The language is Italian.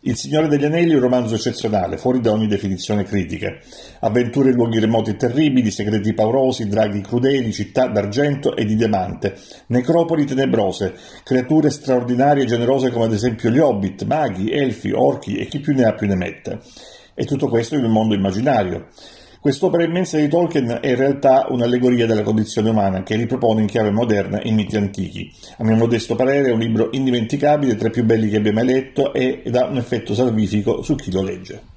Il Signore degli Anelli è un romanzo eccezionale, fuori da ogni definizione critica. Avventure in luoghi remoti e terribili, segreti paurosi, draghi crudeli, città d'argento e di diamante, necropoli tenebrose, creature straordinarie e generose come ad esempio gli hobbit, maghi, elfi, orchi e chi più ne ha più ne mette. E tutto questo in un mondo immaginario. Quest'opera immensa di Tolkien è in realtà un'allegoria della condizione umana che ripropone in chiave moderna i miti antichi. A mio modesto parere è un libro indimenticabile, tra i più belli che abbia mai letto e ha un effetto salvifico su chi lo legge.